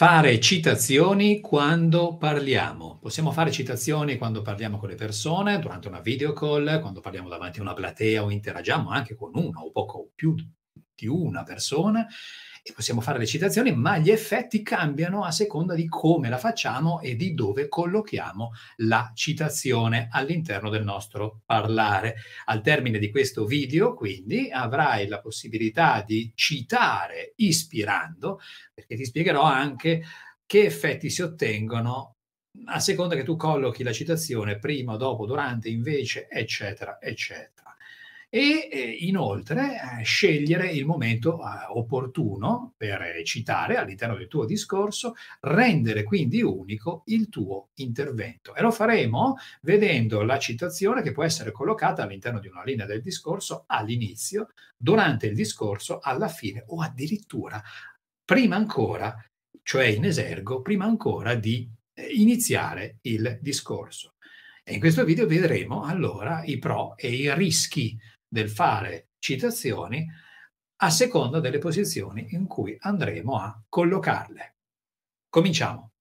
Fare citazioni quando parliamo. Possiamo fare citazioni quando parliamo con le persone, durante una video call, quando parliamo davanti a una platea o interagiamo anche con una o poco più di una persona e possiamo fare le citazioni, ma gli effetti cambiano a seconda di come la facciamo e di dove collochiamo la citazione all'interno del nostro parlare. Al termine di questo video, quindi, avrai la possibilità di citare ispirando, perché ti spiegherò anche che effetti si ottengono a seconda che tu collochi la citazione prima, dopo, durante, invece, eccetera, eccetera e eh, inoltre eh, scegliere il momento eh, opportuno per eh, citare all'interno del tuo discorso, rendere quindi unico il tuo intervento. E lo faremo vedendo la citazione che può essere collocata all'interno di una linea del discorso all'inizio, durante il discorso, alla fine o addirittura prima ancora, cioè in esergo, prima ancora di eh, iniziare il discorso. E in questo video vedremo allora i pro e i rischi del fare citazioni a seconda delle posizioni in cui andremo a collocarle. Cominciamo.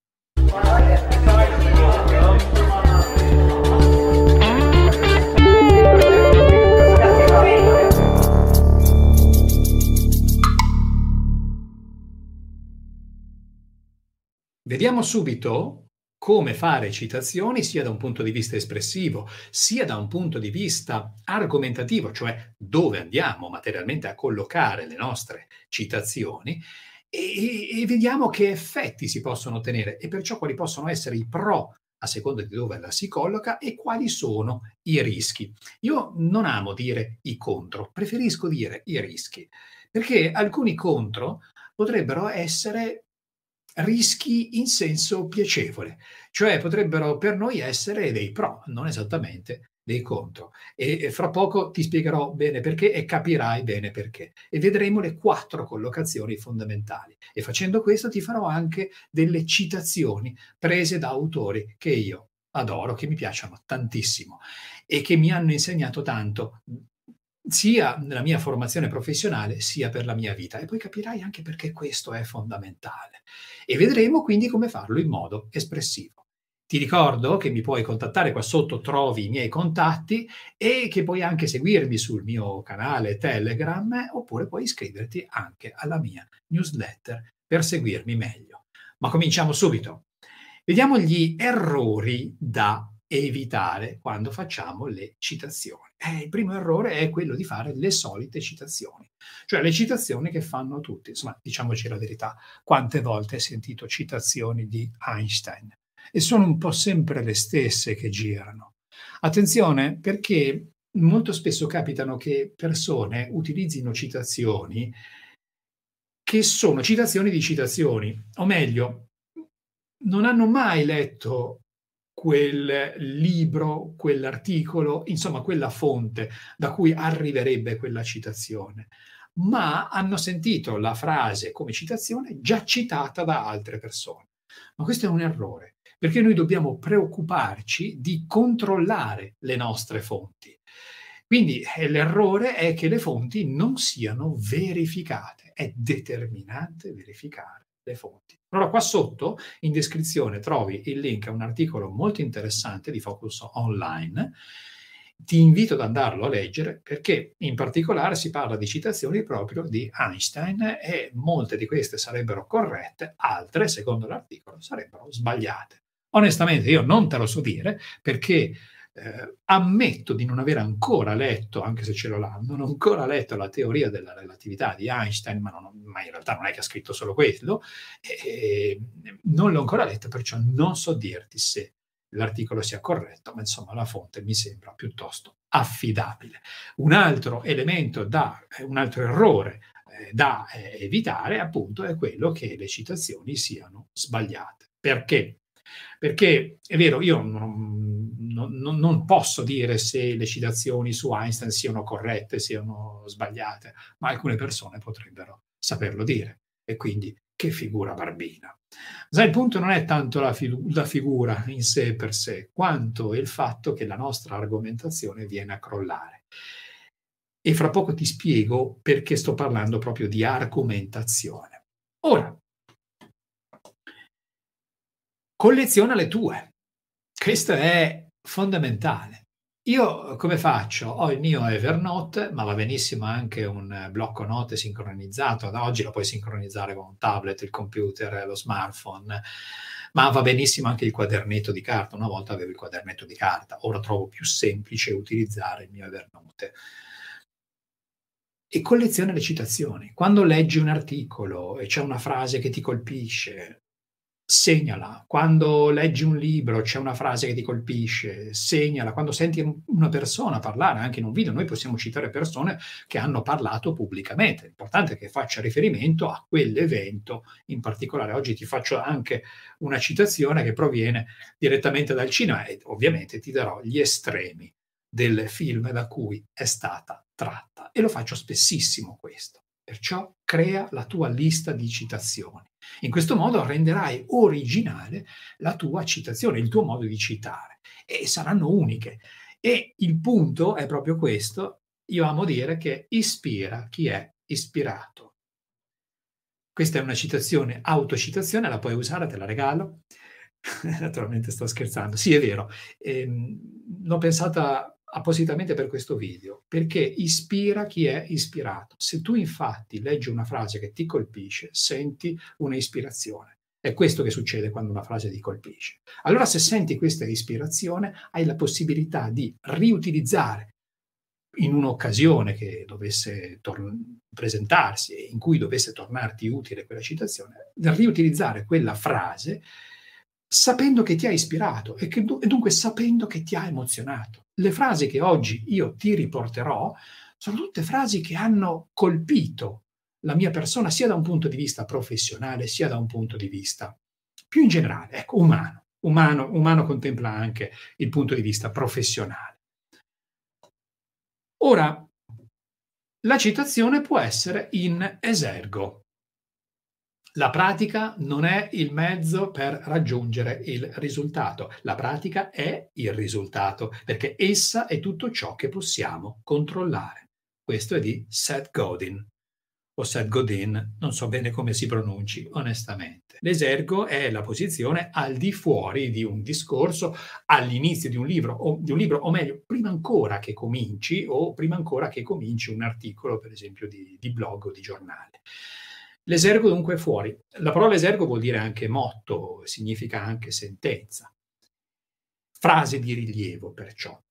Vediamo subito come fare citazioni sia da un punto di vista espressivo, sia da un punto di vista argomentativo, cioè dove andiamo materialmente a collocare le nostre citazioni, e, e vediamo che effetti si possono ottenere e perciò quali possono essere i pro a seconda di dove la si colloca e quali sono i rischi. Io non amo dire i contro, preferisco dire i rischi, perché alcuni contro potrebbero essere rischi in senso piacevole, cioè potrebbero per noi essere dei pro, non esattamente dei contro. E, fra poco ti spiegherò bene perché e capirai bene perché. E vedremo le quattro collocazioni fondamentali. E facendo questo ti farò anche delle citazioni prese da autori che io adoro, che mi piacciono tantissimo e che mi hanno insegnato tanto sia nella mia formazione professionale sia per la mia vita. E poi capirai anche perché questo è fondamentale. E vedremo quindi come farlo in modo espressivo. Ti ricordo che mi puoi contattare qua sotto, trovi i miei contatti e che puoi anche seguirmi sul mio canale Telegram oppure puoi iscriverti anche alla mia newsletter per seguirmi meglio. Ma cominciamo subito. Vediamo gli errori da evitare quando facciamo le citazioni. Eh, il primo errore è quello di fare le solite citazioni, cioè le citazioni che fanno tutti. Insomma, diciamoci la verità, quante volte hai sentito citazioni di Einstein? E sono un po' sempre le stesse che girano. Attenzione perché molto spesso capitano che persone utilizzino citazioni che sono citazioni di citazioni, o meglio, non hanno mai letto quel libro, quell'articolo, insomma quella fonte da cui arriverebbe quella citazione, ma hanno sentito la frase come citazione già citata da altre persone. Ma questo è un errore, perché noi dobbiamo preoccuparci di controllare le nostre fonti. Quindi eh, l'errore è che le fonti non siano verificate, è determinante verificare le fonti. Allora qua sotto in descrizione trovi il link a un articolo molto interessante di Focus Online. Ti invito ad andarlo a leggere perché in particolare si parla di citazioni proprio di Einstein e molte di queste sarebbero corrette, altre, secondo l'articolo, sarebbero sbagliate. Onestamente io non te lo so dire perché eh, ammetto di non aver ancora letto, anche se ce l'ho là, non ho ancora letto la teoria della relatività di Einstein, ma, non, ma in realtà non è che ha scritto solo quello, e, e non l'ho ancora letto, perciò non so dirti se l'articolo sia corretto, ma insomma la fonte mi sembra piuttosto affidabile. Un altro elemento da, un altro errore eh, da eh, evitare appunto è quello che le citazioni siano sbagliate, perché perché è vero, io non, non, non posso dire se le citazioni su Einstein siano corrette, siano sbagliate, ma alcune persone potrebbero saperlo dire. E quindi che figura barbina. Ma il punto non è tanto la, figu- la, figura in sé per sé, quanto il fatto che la nostra argomentazione viene a crollare. E fra poco ti spiego perché sto parlando proprio di argomentazione. Ora, colleziona le tue. Questo è fondamentale. Io eh, come faccio? Ho il mio Evernote, ma va benissimo anche un eh, blocco note sincronizzato. Da oggi lo puoi sincronizzare con un tablet, il computer, eh, lo smartphone, ma va benissimo anche il quadernetto di carta. Una volta avevo il quadernetto di carta, ora trovo più semplice utilizzare il mio Evernote. E colleziona le citazioni. Quando leggi un articolo e c'è una frase che ti colpisce, segnala, quando leggi un libro c'è una frase che ti colpisce, segnala, quando senti una persona parlare anche in un video, noi possiamo citare persone che hanno parlato pubblicamente, l'importante è che faccia riferimento a quell'evento in particolare. Oggi ti faccio anche una citazione che proviene direttamente dal cinema e ovviamente ti darò gli estremi del film da cui è stata tratta e lo faccio spessissimo questo. Perciò crea la tua lista di citazioni. In questo modo renderai originale la tua citazione, il tuo modo di citare e saranno uniche. E il punto è proprio questo, io amo dire che ispira chi è ispirato. Questa è una citazione, autocitazione, la puoi usare, te la regalo. Naturalmente sto scherzando. Sì, è vero. Ehm, l'ho pensata appositamente per questo video, perché ispira chi è ispirato. Se tu infatti leggi una frase che ti colpisce, senti un'ispirazione. È questo che succede quando una frase ti colpisce. Allora se senti questa ispirazione, hai la possibilità di riutilizzare in un'occasione che dovesse tor- presentarsi e in cui dovesse tornarti utile quella citazione, riutilizzare quella frase sapendo che ti ha ispirato e, che, e dunque sapendo che ti ha emozionato. Le frasi che oggi io ti riporterò sono tutte frasi che hanno colpito la mia persona sia da un punto di vista professionale sia da un punto di vista più in generale, ecco, umano. Umano, umano contempla anche il punto di vista professionale. Ora, la citazione può essere in esergo, la pratica non è il mezzo per raggiungere il risultato, la pratica è il risultato, perché essa è tutto ciò che possiamo controllare. Questo è di Seth Godin, o Seth Godin, non so bene come si pronunci, onestamente. L'esergo è la posizione al di fuori di un discorso, all'inizio di un libro, o, di un libro, o meglio, prima ancora che cominci, o prima ancora che cominci un articolo, per esempio, di, di blog o di giornale. L'esergo dunque è fuori. La parola esergo vuol dire anche motto, significa anche sentenza, frase di rilievo perciò.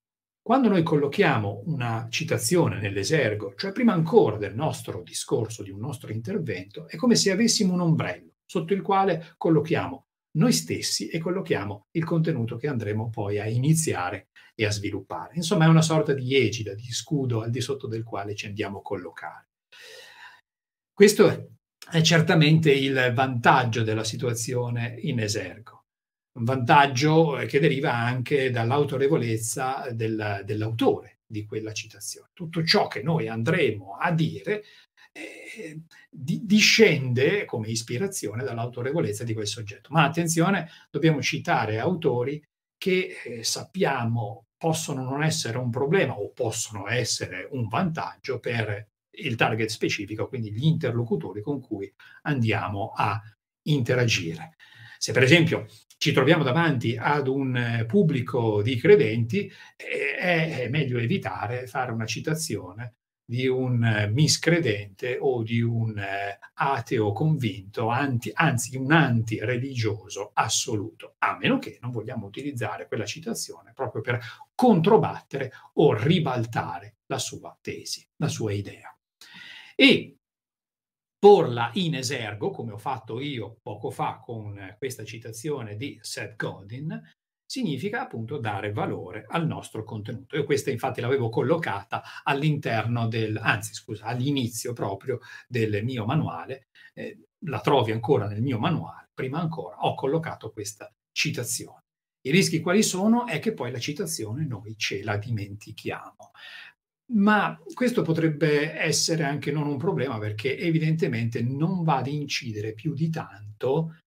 Quando noi collochiamo una citazione nell'esergo, cioè prima ancora del nostro discorso, di un nostro intervento, è come se avessimo un ombrello sotto il quale collochiamo noi stessi e collochiamo il contenuto che andremo poi a iniziare e a sviluppare. Insomma, è una sorta di egida, di scudo al di sotto del quale ci andiamo a collocare. Questo è certamente il vantaggio della situazione in esergo, un vantaggio eh, che deriva anche dall'autorevolezza del, dell'autore di quella citazione. Tutto ciò che noi andremo a dire eh, discende come ispirazione dall'autorevolezza di quel soggetto. Ma attenzione, dobbiamo citare autori che eh, sappiamo possono non essere un problema o possono essere un vantaggio per il target specifico, quindi gli interlocutori con cui andiamo a interagire. Se per esempio ci troviamo davanti ad un eh, pubblico di credenti, eh, è meglio evitare fare una citazione di un eh, miscredente o di un ateo convinto, anti, anzi un antireligioso assoluto, a meno che non vogliamo utilizzare quella citazione proprio per controbattere o ribaltare la sua tesi, la sua idea e porla in esergo, come ho fatto io poco fa con questa citazione di Seth Godin, significa appunto dare valore al nostro contenuto. Io questa infatti l'avevo collocata all'interno del, anzi scusa, all'inizio proprio del mio manuale, eh, la trovi ancora nel mio manuale, prima ancora ho collocato questa citazione. I rischi quali sono è che poi la citazione noi ce la dimentichiamo ma questo potrebbe essere anche non un problema perché evidentemente non va ad incidere più di tanto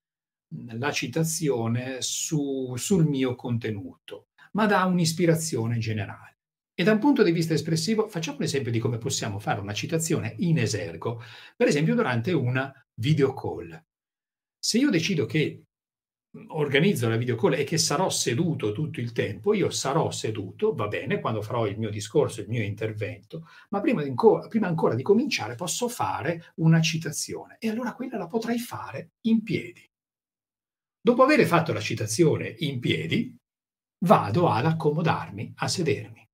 la citazione su, sul mio contenuto, ma dà un'ispirazione generale. E da un punto di vista espressivo facciamo un esempio di come possiamo fare una citazione in esergo, per esempio durante una video call. Se io decido che organizzo la videocola e che sarò seduto tutto il tempo, io sarò seduto, va bene, quando farò il mio discorso, il mio intervento, ma prima, inco- prima ancora di cominciare posso fare una citazione e allora quella la potrei fare in piedi. Dopo aver fatto la citazione in piedi, vado ad accomodarmi, a sedermi.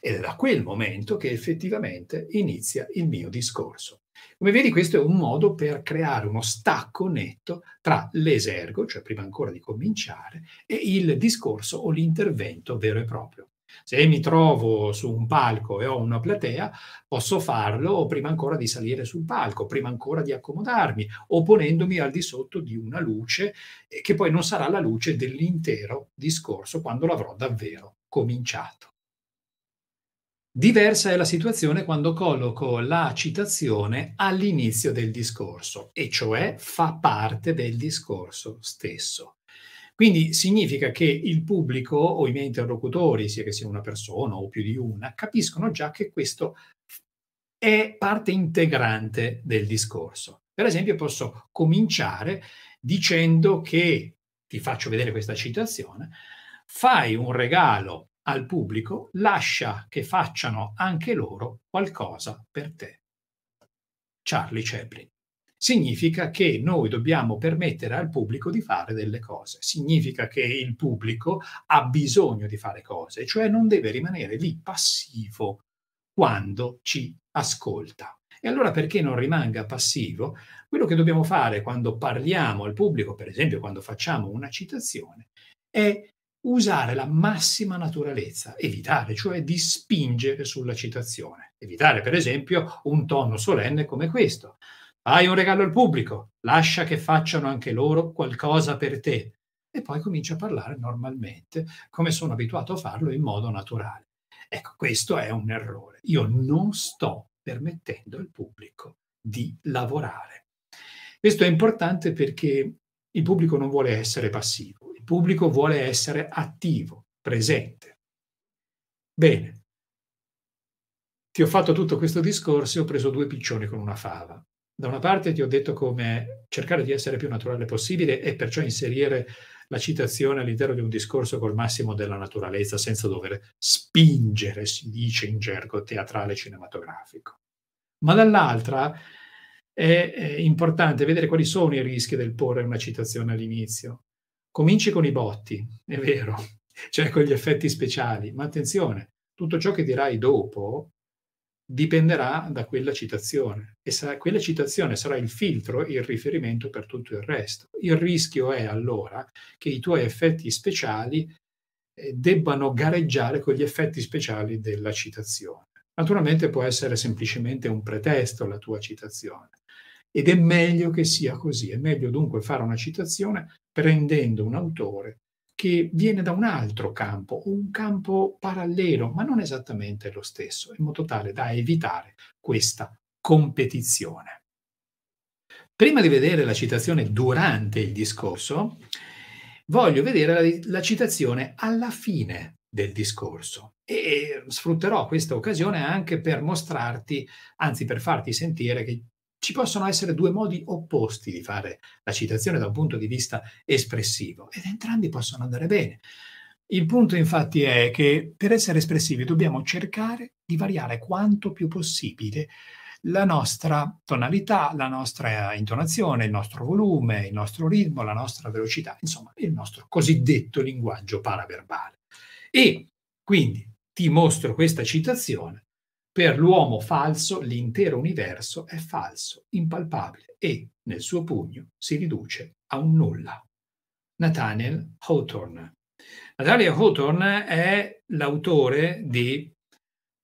Ed è da quel momento che effettivamente inizia il mio discorso. Come vedi, questo è un modo per creare uno stacco netto tra l'esergo, cioè prima ancora di cominciare, e il discorso o l'intervento vero e proprio. Se mi trovo su un palco e ho una platea, posso farlo prima ancora di salire sul palco, prima ancora di accomodarmi o ponendomi al di sotto di una luce eh, che poi non sarà la luce dell'intero discorso quando l'avrò davvero cominciato. Diversa è la situazione quando colloco la citazione all'inizio del discorso, e cioè fa parte del discorso stesso. Quindi significa che il pubblico o i miei interlocutori, sia che sia una persona o più di una, capiscono già che questo è parte integrante del discorso. Per esempio posso cominciare dicendo che, ti faccio vedere questa citazione, fai un regalo al pubblico, lascia che facciano anche loro qualcosa per te. Charlie Chaplin. Significa che noi dobbiamo permettere al pubblico di fare delle cose, significa che il pubblico ha bisogno di fare cose, cioè non deve rimanere lì passivo quando ci ascolta. E allora perché non rimanga passivo? Quello che dobbiamo fare quando parliamo al pubblico, per esempio quando facciamo una citazione, è usare la massima naturalezza, evitare cioè di spingere sulla citazione, evitare per esempio un tono solenne come questo. Fai un regalo al pubblico, lascia che facciano anche loro qualcosa per te e poi comincia a parlare normalmente, come sono abituato a farlo in modo naturale. Ecco, questo è un errore. Io non sto permettendo al pubblico di lavorare. Questo è importante perché il pubblico non vuole essere passivo il pubblico vuole essere attivo, presente. Bene. Ti ho fatto tutto questo discorso e ho preso due piccioni con una fava. Da una parte ti ho detto come cercare di essere più naturale possibile e perciò inserire la citazione all'interno di un discorso col massimo della naturalezza, senza dover spingere, si dice in gergo teatrale cinematografico. Ma dall'altra è, è importante vedere quali sono i rischi del porre una citazione all'inizio. Cominci con i botti, è vero, cioè con gli effetti speciali, ma attenzione, tutto ciò che dirai dopo dipenderà da quella citazione e sarà, quella citazione sarà il filtro, il riferimento per tutto il resto. Il rischio è allora che i tuoi effetti speciali eh, debbano gareggiare con gli effetti speciali della citazione. Naturalmente può essere semplicemente un pretesto la tua citazione, ed è meglio che sia così, è meglio dunque fare una citazione prendendo un autore che viene da un altro campo, un campo parallelo, ma non esattamente lo stesso, in modo tale da evitare questa competizione. Prima di vedere la citazione durante il discorso, voglio vedere la, la citazione alla fine del discorso e sfrutterò questa occasione anche per mostrarti, anzi per farti sentire che ci possono essere due modi opposti di fare la citazione da un punto di vista espressivo ed entrambi possono andare bene. Il punto infatti è che per essere espressivi dobbiamo cercare di variare quanto più possibile la nostra tonalità, la nostra intonazione, il nostro volume, il nostro ritmo, la nostra velocità, insomma il nostro cosiddetto linguaggio paraverbale. E quindi ti mostro questa citazione per l'uomo falso l'intero universo è falso, impalpabile e, nel suo pugno, si riduce a un nulla. Nathaniel Hawthorne. Nathaniel Hawthorne è l'autore di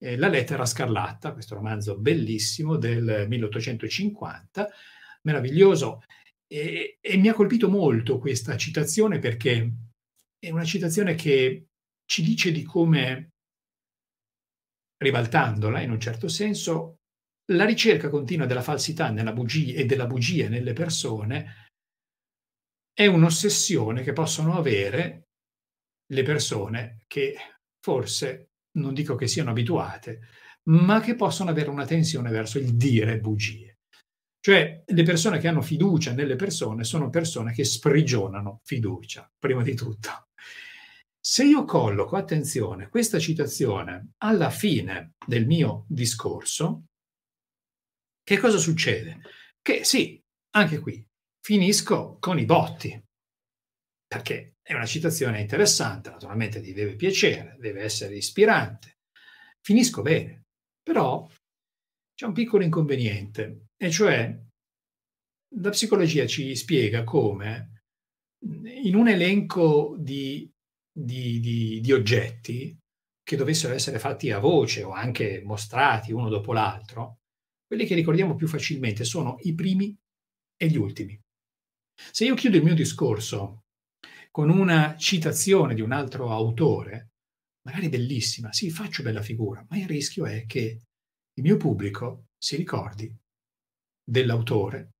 eh, La lettera scarlatta, questo romanzo bellissimo del 1850, meraviglioso, e, e mi ha colpito molto questa citazione perché è una citazione che ci dice di come ribaltandola in un certo senso, la ricerca continua della falsità bugia, e della bugia nelle persone è un'ossessione che possono avere le persone che forse, non dico che siano abituate, ma che possono avere una tensione verso il dire bugie. Cioè le persone che hanno fiducia nelle persone sono persone che sprigionano fiducia, prima di tutto. Se io colloco, attenzione, questa citazione alla fine del mio discorso, che cosa succede? Che sì, anche qui finisco con i botti, perché è una citazione interessante, naturalmente ti deve piacere, deve essere ispirante. Finisco bene, però c'è un piccolo inconveniente, e cioè la psicologia ci spiega come in un elenco di di, di, di oggetti che dovessero essere fatti a voce o anche mostrati uno dopo l'altro, quelli che ricordiamo più facilmente sono i primi e gli ultimi. Se io chiudo il mio discorso con una citazione di un altro autore, magari bellissima, sì, faccio bella figura, ma il rischio è che il mio pubblico si ricordi dell'autore,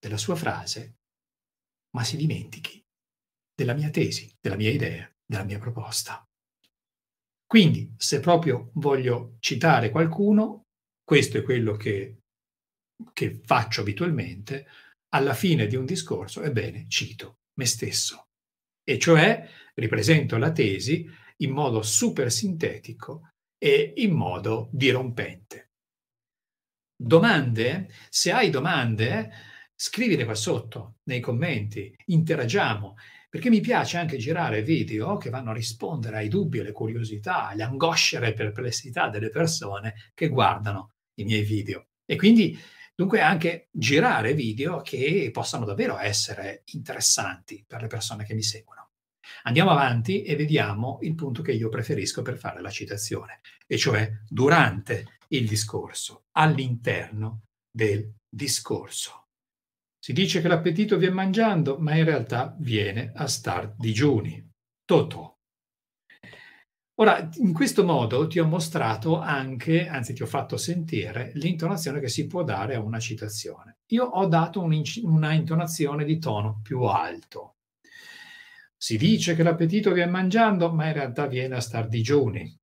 della sua frase, ma si dimentichi della mia tesi, della mia idea, della mia proposta. Quindi, se proprio voglio citare qualcuno, questo è quello che, che faccio abitualmente, alla fine di un discorso, ebbene, cito me stesso. E cioè ripresento la tesi in modo super sintetico e in modo dirompente. Domande? Se hai domande, scrivile qua sotto nei commenti, interagiamo perché mi piace anche girare video che vanno a rispondere ai dubbi, alle curiosità, alle angosce, e alle perplessità delle persone che guardano i miei video. E quindi Dunque anche girare video che possano davvero essere interessanti per le persone che mi seguono. Andiamo avanti e vediamo il punto che io preferisco per fare la citazione, e cioè durante il discorso, all'interno del discorso. Si dice che l'appetito viene mangiando, ma in realtà viene a star digiuni. Toto. Ora, in questo modo ti ho mostrato anche, anzi ti ho fatto sentire, l'intonazione che si può dare a una citazione. Io ho dato un, una intonazione di tono più alto. Si dice che l'appetito viene mangiando, ma in realtà viene a star digiuni.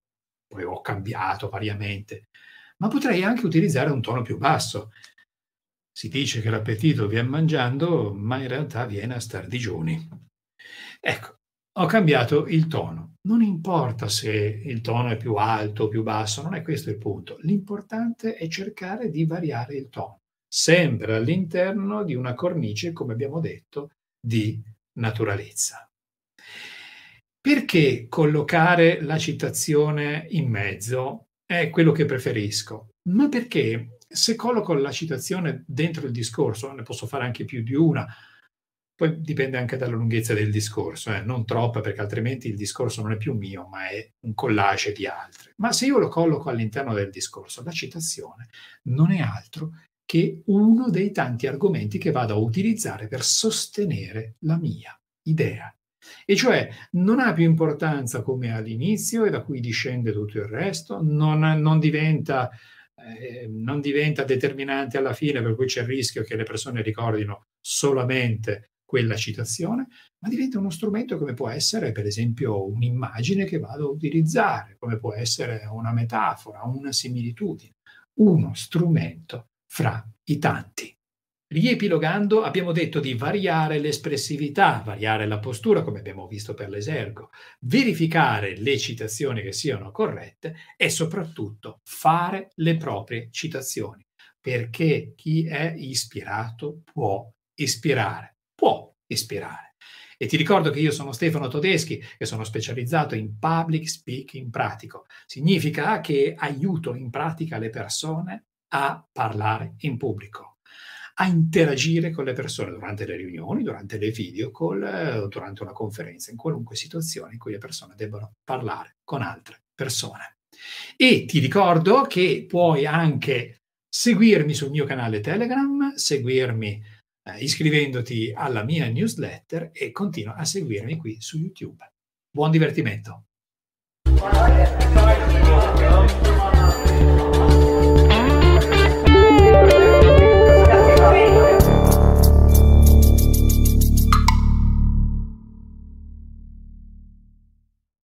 Poi ho cambiato variamente. Ma potrei anche utilizzare un tono più basso. Si dice che l'appetito viene mangiando, ma in realtà viene a star digiuni. Ecco, ho cambiato il tono. Non importa se il tono è più alto o più basso, non è questo il punto. L'importante è cercare di variare il tono, sempre all'interno di una cornice, come abbiamo detto, di naturalezza. Perché collocare la citazione in mezzo è quello che preferisco? Ma perché se colloco la citazione dentro il discorso, ne posso fare anche più di una, poi dipende anche dalla lunghezza del discorso, eh? non troppa perché altrimenti il discorso non è più mio, ma è un collage di altri. Ma se io lo colloco all'interno del discorso, la citazione non è altro che uno dei tanti argomenti che vado a utilizzare per sostenere la mia idea. E cioè non ha più importanza come all'inizio e da cui discende tutto il resto, non, non diventa eh, non diventa determinante alla fine, per cui c'è il rischio che le persone ricordino solamente quella citazione, ma diventa uno strumento come può essere, per esempio, un'immagine che vado a utilizzare, come può essere una metafora, una similitudine, uno strumento fra i tanti. Riepilogando abbiamo detto di variare l'espressività, variare la postura, come abbiamo visto per l'esergo, verificare le citazioni che siano corrette e soprattutto fare le proprie citazioni, perché chi è ispirato può ispirare, può ispirare. E ti ricordo che io sono Stefano Todeschi e sono specializzato in public speaking pratico. Significa che aiuto in pratica le persone a parlare in pubblico a interagire con le persone durante le riunioni, durante le video call, eh, durante una conferenza, in qualunque situazione in cui le persone debbano parlare con altre persone. E ti ricordo che puoi anche seguirmi sul mio canale Telegram, seguirmi eh, iscrivendoti alla mia newsletter e continua a seguirmi qui su YouTube. Buon divertimento!